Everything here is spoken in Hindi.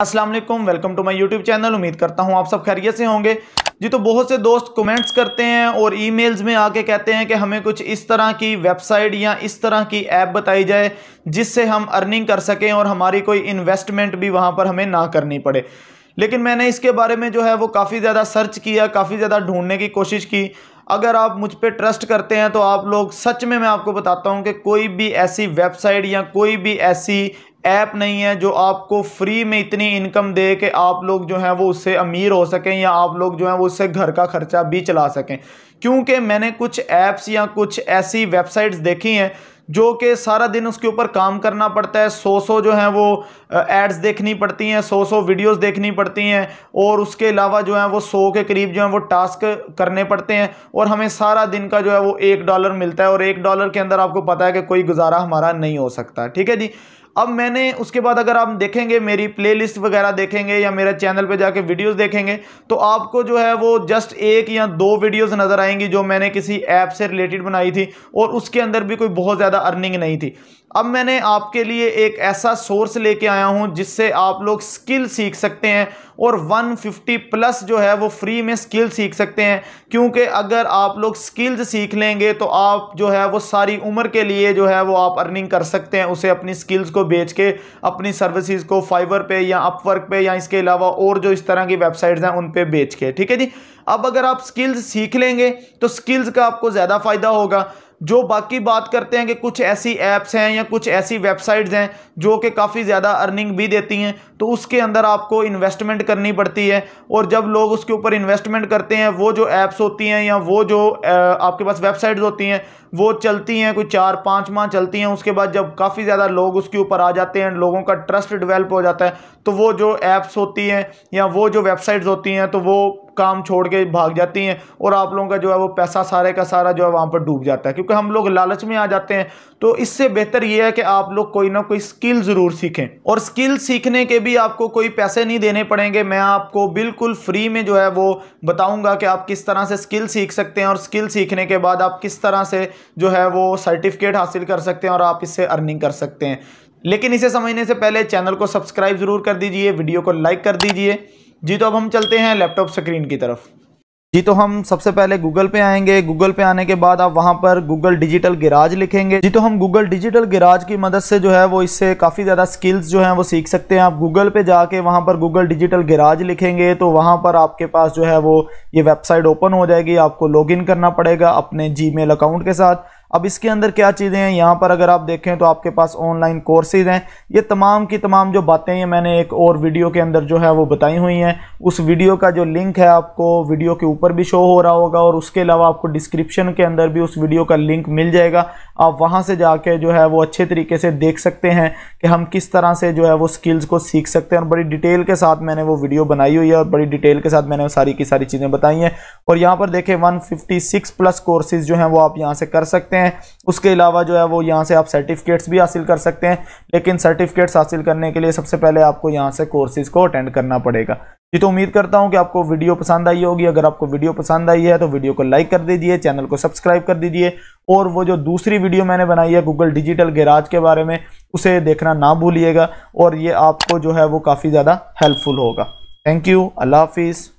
अस्सलाम वालेकुम welcome to my YouTube channel उम्मीद करता हूँ आप सब खैरियत से होंगे जी तो बहुत से दोस्त कमेंट्स करते हैं और ईमेल्स में आके कहते हैं कि हमें कुछ इस तरह की वेबसाइट या इस तरह की ऐप बताई जाए जिससे हम अर्निंग कर सकें और हमारी कोई इन्वेस्टमेंट भी वहाँ पर हमें ना करनी पड़े लेकिन मैंने इसके बारे में जो है वो काफ़ी ज़्यादा सर्च किया काफ़ी ज़्यादा ढूंढने की कोशिश की अगर आप मुझ पर ट्रस्ट करते हैं तो आप लोग सच में मैं आपको बताता हूं कि कोई भी ऐसी वेबसाइट या कोई भी ऐसी ऐप नहीं है जो आपको फ्री में इतनी इनकम दे कि आप लोग जो है वो उससे अमीर हो सकें या आप लोग जो है वो उससे घर का खर्चा भी चला सकें क्योंकि मैंने कुछ ऐप्स या कुछ ऐसी वेबसाइट्स देखी हैं जो कि सारा दिन उसके ऊपर काम करना पड़ता है सौ सौ जो है वो एड्स देखनी पड़ती हैं सौ सौ वीडियोस देखनी पड़ती हैं और उसके अलावा जो है वो सौ के करीब जो है वो टास्क करने पड़ते हैं और हमें सारा दिन का जो है वो एक डॉलर मिलता है और एक डॉलर के अंदर आपको पता है कि कोई गुजारा हमारा नहीं हो सकता ठीक है जी अब मैंने उसके बाद अगर आप देखेंगे मेरी प्ले वगैरह देखेंगे या मेरे चैनल पर जाके वीडियोज़ देखेंगे तो आपको जो है वो जस्ट एक या दो वीडियोज़ नज़र आएंगी जो मैंने किसी ऐप से रिलेटेड बनाई थी और उसके अंदर भी कोई बहुत ज़्यादा अर्निंग नहीं थी अब मैंने आपके लिए एक ऐसा सोर्स लेके आया हूं जिससे आप लोग स्किल सीख सकते हैं और 150 प्लस जो है वो फ्री में स्किल सीख सकते हैं क्योंकि अगर आप लोग स्किल्स सीख लेंगे तो आप जो है वो सारी उम्र के लिए जो है वो आप अर्निंग कर सकते हैं उसे अपनी स्किल्स को बेच के अपनी सर्विसेज को फाइवर पे या अपवर्क पे या इसके अलावा और जो इस तरह की वेबसाइट्स हैं उन पर बेच के ठीक है जी अब अगर आप स्किल्स सीख लेंगे तो स्किल्स का आपको ज़्यादा फ़ायदा होगा जो बाकी बात करते हैं कि कुछ ऐसी ऐप्स हैं या कुछ ऐसी वेबसाइट्स हैं जो कि काफ़ी ज़्यादा अर्निंग भी देती हैं तो उसके अंदर आपको इन्वेस्टमेंट करनी पड़ती है और जब लोग उसके ऊपर इन्वेस्टमेंट करते हैं वो जो ऐप्स होती हैं या वो जो आपके पास वेबसाइट्स होती हैं वो चलती हैं कोई चार पाँच माह चलती हैं उसके बाद जब काफ़ी ज़्यादा लोग उसके ऊपर आ जाते हैं लोगों का ट्रस्ट डिवेल्प हो जाता है तो वो जो ऐप्स होती हैं या वो जो वेबसाइट्स होती हैं तो वो काम छोड़ के भाग जाती हैं और आप लोगों का जो है वो पैसा सारे का सारा जो है वहाँ पर डूब जाता है क्योंकि हम लोग लालच में आ जाते हैं तो इससे बेहतर ये है कि आप लोग कोई ना कोई स्किल ज़रूर सीखें और स्किल सीखने के भी आपको कोई पैसे नहीं देने पड़ेंगे मैं आपको बिल्कुल फ्री में जो है वो बताऊँगा कि आप किस तरह से स्किल सीख सकते हैं और स्किल सीखने के बाद आप किस तरह से जो है वो सर्टिफिकेट हासिल कर सकते हैं और आप इससे अर्निंग कर सकते हैं लेकिन इसे समझने से पहले चैनल को सब्सक्राइब ज़रूर कर दीजिए वीडियो को लाइक कर दीजिए जी तो अब हम चलते हैं लैपटॉप स्क्रीन की तरफ जी तो हम सबसे पहले गूगल पे आएंगे गूगल पे आने के बाद आप वहां पर गूगल डिजिटल गिराज लिखेंगे जी तो हम गूगल डिजिटल गिराज की मदद से जो है वो इससे काफ़ी ज़्यादा स्किल्स जो हैं वो सीख सकते हैं आप गूगल पे जाके वहां पर गूगल डिजिटल गिराज लिखेंगे तो वहां पर आपके पास जो है वो ये वेबसाइट ओपन हो जाएगी आपको लॉग करना पड़ेगा अपने जी अकाउंट के साथ अब इसके अंदर क्या चीज़ें हैं यहाँ पर अगर आप देखें तो आपके पास ऑनलाइन कोर्सेज हैं ये तमाम की तमाम जो बातें ये मैंने एक और वीडियो के अंदर जो है वो बताई हुई हैं उस वीडियो का जो लिंक है आपको वीडियो के ऊपर भी शो हो रहा होगा और उसके अलावा आपको डिस्क्रिप्शन के अंदर भी उस वीडियो का लिंक मिल जाएगा आप वहाँ से जाके जो है वो अच्छे तरीके से देख सकते हैं कि हम किस तरह से जो है वो स्किल्स को सीख सकते हैं और बड़ी डिटेल के साथ मैंने वो वीडियो बनाई हुई है और बड़ी डिटेल के साथ मैंने सारी की सारी चीज़ें बताई हैं और यहाँ पर देखें वन प्लस कोर्सेज़ जो हैं वो आप यहाँ से कर सकते हैं उसके अलावा जो है वो यहाँ से आप सर्टिफिकेट्स भी हासिल कर सकते हैं लेकिन सर्टिफिकेट्स हासिल करने के लिए सबसे पहले आपको यहाँ से कोर्सेज़ को अटेंड करना पड़ेगा जी तो उम्मीद करता हूं कि आपको वीडियो पसंद आई होगी अगर आपको वीडियो पसंद आई है तो वीडियो को लाइक कर दीजिए चैनल को सब्सक्राइब कर दीजिए और वो जो दूसरी वीडियो मैंने बनाई है गूगल डिजिटल गैराज के बारे में उसे देखना ना भूलिएगा और ये आपको जो है वो काफ़ी ज़्यादा हेल्पफुल होगा थैंक यू अल्लाह हाफिज़